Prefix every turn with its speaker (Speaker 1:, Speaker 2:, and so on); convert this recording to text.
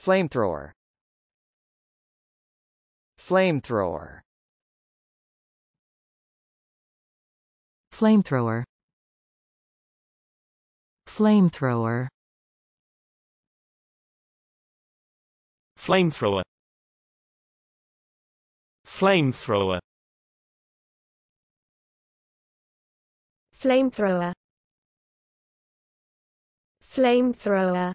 Speaker 1: Flamethrower Flamethrower Flamethrower Flamethrower Flamethrower Flamethrower Flamethrower Flamethrower